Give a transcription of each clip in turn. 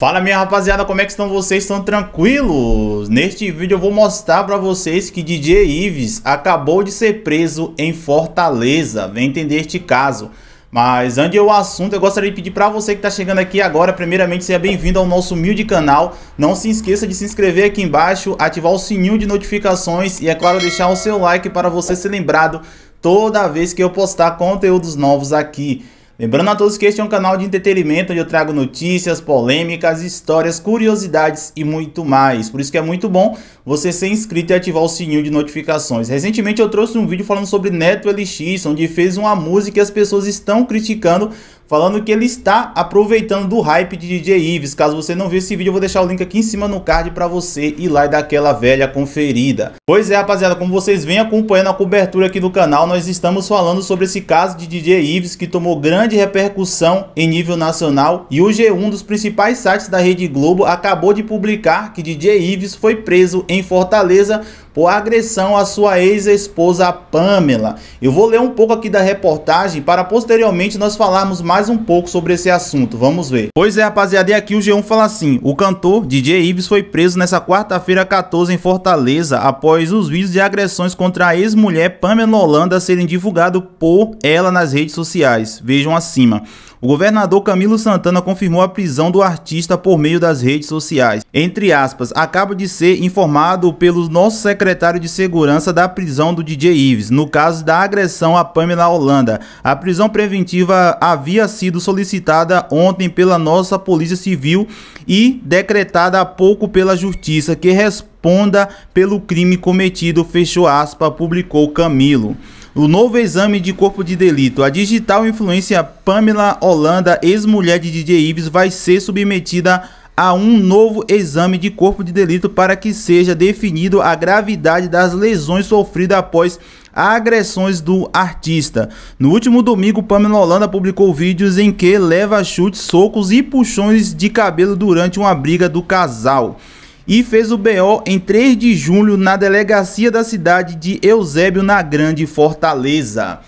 Fala minha rapaziada, como é que estão vocês? Estão tranquilos? Neste vídeo eu vou mostrar para vocês que DJ Ives acabou de ser preso em Fortaleza, vem entender este caso. Mas antes o assunto, eu gostaria de pedir para você que está chegando aqui agora, primeiramente seja bem-vindo ao nosso humilde canal. Não se esqueça de se inscrever aqui embaixo, ativar o sininho de notificações e é claro deixar o seu like para você ser lembrado toda vez que eu postar conteúdos novos aqui. Lembrando a todos que este é um canal de entretenimento onde eu trago notícias, polêmicas, histórias, curiosidades e muito mais. Por isso que é muito bom você ser inscrito e ativar o sininho de notificações. Recentemente eu trouxe um vídeo falando sobre Neto LX, onde fez uma música e as pessoas estão criticando, falando que ele está aproveitando do hype de DJ Ives. Caso você não viu esse vídeo, eu vou deixar o link aqui em cima no card para você ir lá e dar aquela velha conferida. Pois é, rapaziada, como vocês vêm acompanhando a cobertura aqui do canal, nós estamos falando sobre esse caso de DJ Ives, que tomou grande repercussão em nível nacional, e o G1, é dos principais sites da Rede Globo, acabou de publicar que DJ Ives foi preso em em Fortaleza por agressão à sua ex-esposa Pamela. Eu vou ler um pouco aqui da reportagem para posteriormente nós falarmos mais um pouco sobre esse assunto. Vamos ver. Pois é, rapaziada, e aqui o G1 fala assim: o cantor DJ Ives foi preso nessa quarta-feira 14 em Fortaleza após os vídeos de agressões contra a ex-mulher Pamela Holanda serem divulgados por ela nas redes sociais. Vejam acima o governador Camilo Santana confirmou a prisão do artista por meio das redes sociais. Entre aspas, acabo de ser informado pelo nosso secretário de segurança da prisão do DJ Ives, no caso da agressão a Pamela Holanda. A prisão preventiva havia sido solicitada ontem pela nossa Polícia Civil e decretada há pouco pela Justiça, que responda pelo crime cometido, fechou aspa, publicou Camilo o novo exame de corpo de delito. A digital influência Pamela Holanda, ex-mulher de DJ Ives, vai ser submetida a um novo exame de corpo de delito para que seja definido a gravidade das lesões sofridas após agressões do artista. No último domingo, Pamela Holanda publicou vídeos em que leva chutes, socos e puxões de cabelo durante uma briga do casal e fez o BO em 3 de julho na delegacia da cidade de Eusébio na Grande Fortaleza.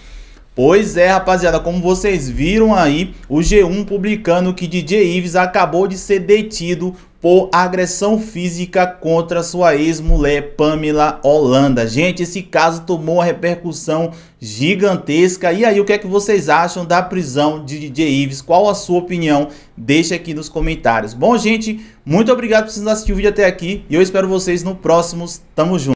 Pois é, rapaziada, como vocês viram aí, o G1 publicando que DJ Ives acabou de ser detido por agressão física contra sua ex-mulher Pamela Holanda. Gente, esse caso tomou uma repercussão gigantesca. E aí, o que é que vocês acham da prisão de DJ Ives? Qual a sua opinião? Deixa aqui nos comentários. Bom, gente, muito obrigado por vocês assistir o vídeo até aqui e eu espero vocês no próximo. Tamo junto.